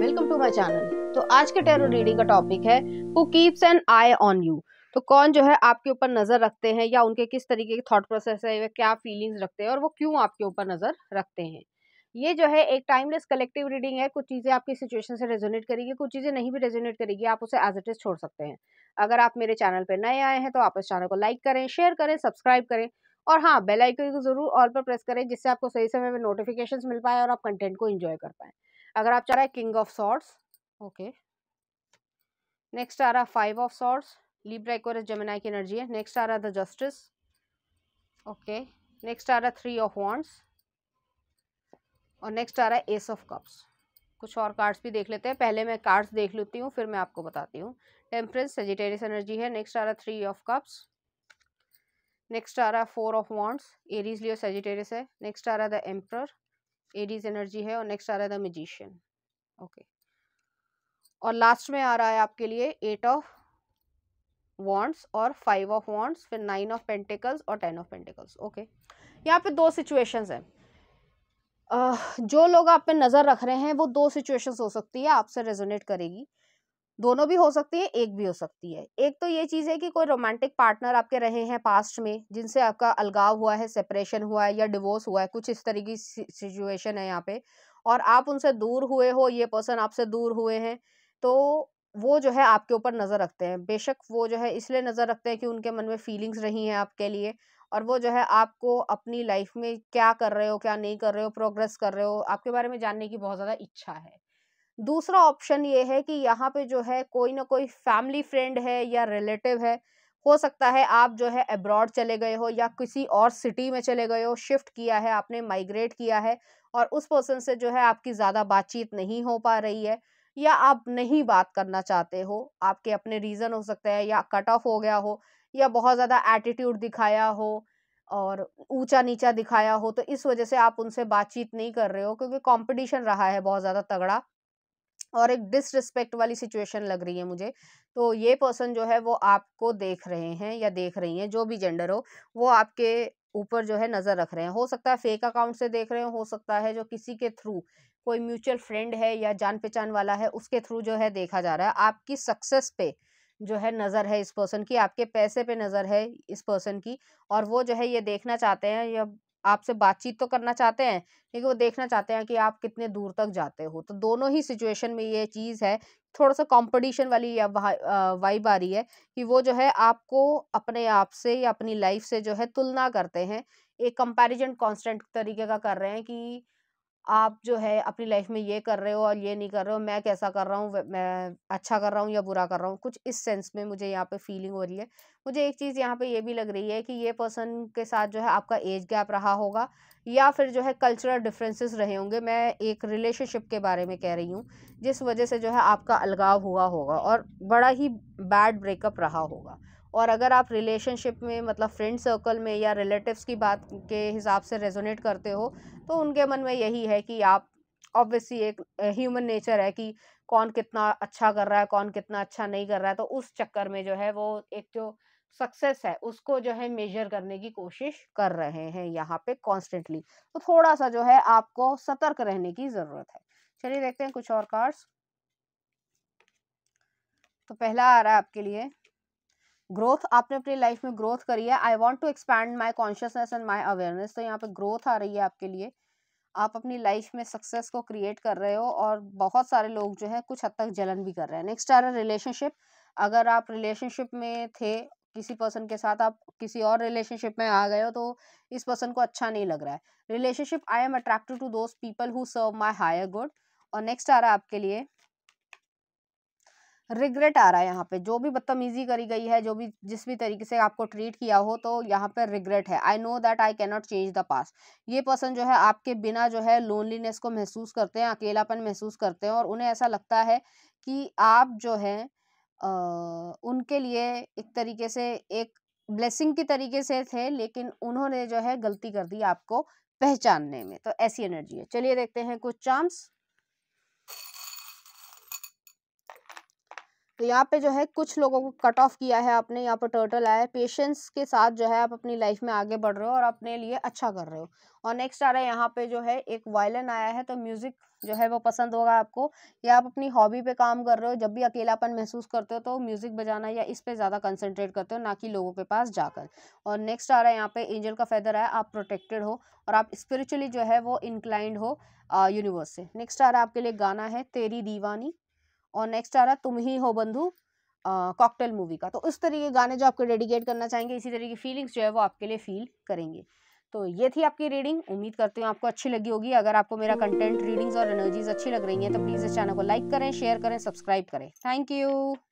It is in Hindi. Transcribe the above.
वेलकम टू माय चैनल तो आज के टेरो रीडिंग का टॉपिक है who keeps an eye on you तो कौन जो है आपके ऊपर नज़र रखते हैं या उनके किस तरीके के थॉट प्रोसेस है वे क्या फीलिंग्स रखते हैं और वो क्यों आपके ऊपर नज़र रखते हैं ये जो है एक टाइमलेस कलेक्टिव रीडिंग है कुछ चीज़ें आपकी सिचुएशन से रेजोनेट करेगी कुछ चीज़ें नहीं भी रेजोनेट करेगी आप उसे एज इट इज़ छोड़ सकते हैं अगर आप मेरे चैनल पर नए आए हैं तो आप इस चैनल को लाइक करें शेयर करें सब्सक्राइब करें और हाँ बेल आइकन को जरूर ऑल पर प्रेस करें जिससे आपको सही समय में नोटिफिकेशंस मिल पाए और आप कंटेंट को एंजॉय कर पाए अगर आप चाह रहे हैं king of swords okay next आ रहा है five of swords Libra Aquarius की एनर्जी है नेक्स्ट आ रहा द जस्टिस ओके नेक्स्ट आ रहा थ्री ऑफ वॉन्ट्स और नेक्स्ट आ रहा है एस ऑफ कप्स कुछ और कार्ड्स भी देख लेते हैं पहले मैं कार्ड्स देख लेती हूँ फिर मैं आपको बताती हूँ टेम्परेंस सेजिटेरियस एनर्जी है नेक्स्ट आ रहा थ्री ऑफ कप्स नेक्स्ट आ रहा है four of wands Aries Leo Sagittarius है नेक्स्ट आ रहा द एम्प्रर एडीज एनर्जी है और नेक्स्ट आ रहा है द मजिशियन ओके और लास्ट में आ रहा है आपके लिए एट ऑफ वॉन्ट्स और फाइव ऑफ वॉन्ट्स फिर नाइन ऑफ पेंटिकल्स और टेन ऑफ पेंटिकल्स ओके यहाँ पे दो सिचुएशंस हैं जो लोग आप पे नज़र रख रहे हैं वो दो सिचुएशंस हो सकती है आपसे रेजोनेट करेगी दोनों भी हो सकती है एक भी हो सकती है एक तो ये चीज़ है कि कोई रोमांटिक पार्टनर आपके रहे हैं पास्ट में जिनसे आपका अलगाव हुआ है सेपरेशन हुआ है या डिवोर्स हुआ है कुछ इस तरह की सिचुएशन है यहाँ पे और आप उनसे दूर हुए हो ये पर्सन आपसे दूर हुए हैं तो वो जो है आपके ऊपर नज़र रखते हैं बेशक वो जो है इसलिए नज़र रखते हैं कि उनके मन में फीलिंग्स रही हैं आपके लिए और वो जो है आपको अपनी लाइफ में क्या कर रहे हो क्या नहीं कर रहे हो प्रोग्रेस कर रहे हो आपके बारे में जानने की बहुत ज़्यादा इच्छा है दूसरा ऑप्शन ये है कि यहाँ पे जो है कोई ना कोई फैमिली फ्रेंड है या रिलेटिव है हो सकता है आप जो है अब्रॉड चले गए हो या किसी और सिटी में चले गए हो शिफ्ट किया है आपने माइग्रेट किया है और उस पर्सन से जो है आपकी ज़्यादा बातचीत नहीं हो पा रही है या आप नहीं बात करना चाहते हो आपके अपने रीज़न हो सकते हैं या कट ऑफ हो गया हो या बहुत ज़्यादा एटीट्यूड दिखाया हो और ऊंचा नीचा दिखाया हो तो इस वजह से आप उनसे बातचीत नहीं कर रहे हो क्योंकि कंपटीशन रहा है बहुत ज़्यादा तगड़ा और एक डिसरिस्पेक्ट वाली सिचुएशन लग रही है मुझे तो ये पर्सन जो है वो आपको देख रहे हैं या देख रही हैं जो भी जेंडर हो वो आपके ऊपर जो है नज़र रख रहे हैं हो सकता है फेक अकाउंट से देख रहे हो हो सकता है जो किसी के थ्रू कोई म्यूचुअल फ्रेंड है या जान पहचान वाला है उसके थ्रू जो है देखा जा रहा है आपकी सक्सेस पे जो है नज़र है इस पर्सन की आपके पैसे पे नज़र है इस पर्सन की और वो जो है ये देखना चाहते हैं या आपसे बातचीत तो करना चाहते हैं लेकिन वो देखना चाहते हैं कि आप कितने दूर तक जाते हो तो दोनों ही सिचुएशन में ये चीज़ है थोड़ा सा कंपटीशन वाली या वाइब आ रही है कि वो जो है आपको अपने आप से या अपनी लाइफ से जो है तुलना करते हैं एक कंपैरिजन कांस्टेंट तरीके का कर रहे हैं कि आप जो है अपनी लाइफ में ये कर रहे हो और ये नहीं कर रहे हो मैं कैसा कर रहा हूँ मैं अच्छा कर रहा हूँ या बुरा कर रहा हूँ कुछ इस सेंस में मुझे यहाँ पे फीलिंग हो रही है मुझे एक चीज़ यहाँ पे ये भी लग रही है कि ये पर्सन के साथ जो है आपका एज गैप रहा होगा या फिर जो है कल्चरल डिफरेंसेस रहे होंगे मैं एक रिलेशनशिप के बारे में कह रही हूँ जिस वजह से जो है आपका अलगाव हुआ होगा और बड़ा ही बैड ब्रेकअप रहा होगा और अगर आप रिलेशनशिप में मतलब फ्रेंड सर्कल में या रिलेटिव्स की बात के हिसाब से रेजोनेट करते हो तो उनके मन में यही है कि आप ऑब्वियसली एक ह्यूमन नेचर है कि कौन कितना अच्छा कर रहा है कौन कितना अच्छा नहीं कर रहा है तो उस चक्कर में जो है वो एक जो सक्सेस है उसको जो है मेजर करने की कोशिश कर रहे हैं यहाँ पे कॉन्स्टेंटली तो थोड़ा सा जो है आपको सतर्क रहने की ज़रूरत है चलिए देखते हैं कुछ और कार्ड्स तो पहला आ रहा है आपके लिए ग्रोथ आपने अपनी लाइफ में ग्रोथ करी है I want to expand my consciousness and my awareness तो यहाँ पे ग्रोथ आ रही है आपके लिए आप अपनी लाइफ में सक्सेस को क्रिएट कर रहे हो और बहुत सारे लोग जो है कुछ हद तक जलन भी कर रहे हैं नेक्स्ट आ रहा है रिलेशनशिप अगर आप रिलेशनशिप में थे किसी पर्सन के साथ आप किसी और रिलेशनशिप में आ गए हो तो इस पर्सन को अच्छा नहीं लग रहा है relationship I am attracted to those people who serve my higher good और नेक्स्ट आ रहा है आपके लिए रिग्रेट आ रहा है यहाँ पे जो भी बदतमीजी करी गई है जो भी जिस भी तरीके से आपको ट्रीट किया हो तो यहाँ पे रिग्रेट है I know that I cannot change the past ये पर्सन जो है आपके बिना जो है लोनलीनेस को महसूस करते हैं अकेलापन महसूस करते हैं और उन्हें ऐसा लगता है कि आप जो है आ, उनके लिए एक तरीके से एक ब्लेसिंग की तरीके से थे लेकिन उन्होंने जो है गलती कर दी आपको पहचानने में तो ऐसी एनर्जी है चलिए देखते हैं कुछ चांस तो यहाँ पे जो है कुछ लोगों को कट ऑफ किया है आपने यहाँ पर टर्टल आया है पेशेंस के साथ जो है आप अपनी लाइफ में आगे बढ़ रहे हो और अपने लिए अच्छा कर रहे हो और नेक्स्ट आ रहा है यहाँ पे जो है एक वायलिन आया है तो म्यूज़िक जो है वो पसंद होगा आपको या आप अपनी हॉबी पे काम कर रहे हो जब भी अकेलापन महसूस करते हो तो म्यूज़िक बजाना या इस पे ज़्यादा कंसंट्रेट करते हो ना कि लोगों के पास जाकर और नेक्स्ट आ रहा है यहाँ पे एंजल का फेदर है आप प्रोटेक्टेड हो और आप स्पिरिचुअली जो है वो इंक्लाइंड हो यूनिवर्स से नेक्स्ट आ रहा है आपके लिए गाना है तेरी दीवानी और नेक्स्ट आ रहा तुम ही हो बंधु कॉकटेल मूवी का तो उस तरीके गाने जो आपको डेडिकेट करना चाहेंगे इसी तरीके की फीलिंग्स जो है वो आपके लिए फील करेंगे तो ये थी आपकी रीडिंग उम्मीद करती हूँ आपको अच्छी लगी होगी अगर आपको मेरा कंटेंट रीडिंग्स और एनर्जीज अच्छी लग रही हैं तो प्लीज़ इस चैनल को लाइक करें शेयर करें सब्सक्राइब करें थैंक यू